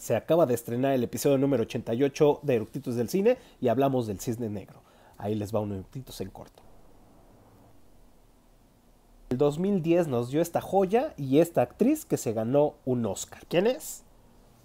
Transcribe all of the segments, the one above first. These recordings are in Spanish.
se acaba de estrenar el episodio número 88 de Eructitos del Cine y hablamos del cisne negro. Ahí les va un Eructitos en corto. El 2010 nos dio esta joya y esta actriz que se ganó un Oscar. ¿Quién es?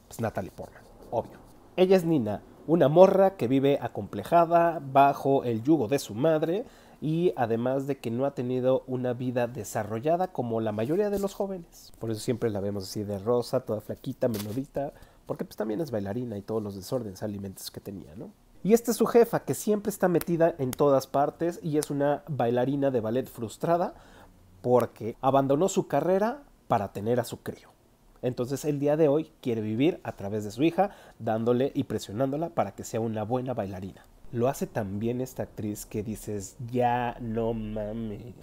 Pues Natalie Portman, obvio. Ella es Nina, una morra que vive acomplejada bajo el yugo de su madre y además de que no ha tenido una vida desarrollada como la mayoría de los jóvenes. Por eso siempre la vemos así de rosa, toda flaquita, menudita, porque pues también es bailarina y todos los desórdenes alimentos que tenía, ¿no? Y esta es su jefa, que siempre está metida en todas partes y es una bailarina de ballet frustrada porque abandonó su carrera para tener a su crío. Entonces el día de hoy quiere vivir a través de su hija, dándole y presionándola para que sea una buena bailarina. Lo hace también esta actriz que dices, ya no mami.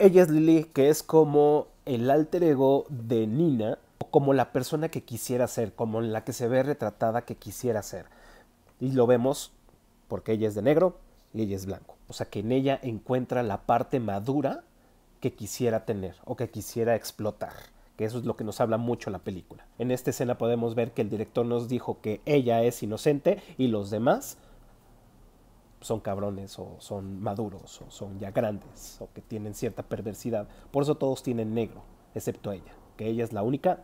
Ella es Lily, que es como el alter ego de Nina como la persona que quisiera ser, como la que se ve retratada que quisiera ser. Y lo vemos porque ella es de negro y ella es blanco. O sea que en ella encuentra la parte madura que quisiera tener o que quisiera explotar. Que eso es lo que nos habla mucho la película. En esta escena podemos ver que el director nos dijo que ella es inocente y los demás son cabrones o son maduros o son ya grandes o que tienen cierta perversidad. Por eso todos tienen negro, excepto ella, que ella es la única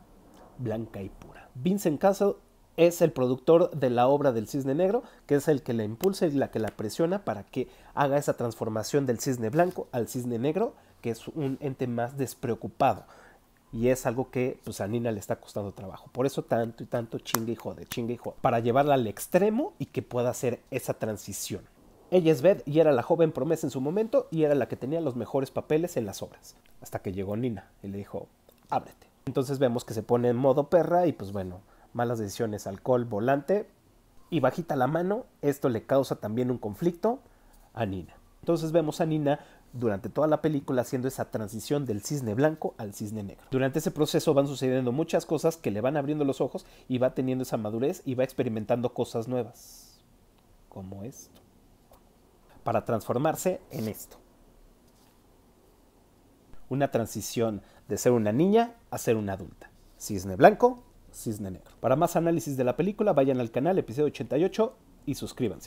blanca y pura. Vincent Castle es el productor de la obra del cisne negro, que es el que la impulsa y la que la presiona para que haga esa transformación del cisne blanco al cisne negro, que es un ente más despreocupado. Y es algo que pues, a Nina le está costando trabajo. Por eso tanto y tanto chinga y jode, chinga y jode. Para llevarla al extremo y que pueda hacer esa transición. Ella es Beth y era la joven promesa en su momento y era la que tenía los mejores papeles en las obras. Hasta que llegó Nina y le dijo, ábrete. Entonces vemos que se pone en modo perra y pues bueno, malas decisiones, alcohol, volante y bajita la mano. Esto le causa también un conflicto a Nina. Entonces vemos a Nina durante toda la película haciendo esa transición del cisne blanco al cisne negro. Durante ese proceso van sucediendo muchas cosas que le van abriendo los ojos y va teniendo esa madurez y va experimentando cosas nuevas, como esto, para transformarse en esto una transición de ser una niña a ser una adulta. Cisne blanco, cisne negro. Para más análisis de la película, vayan al canal episodio 88 y suscríbanse.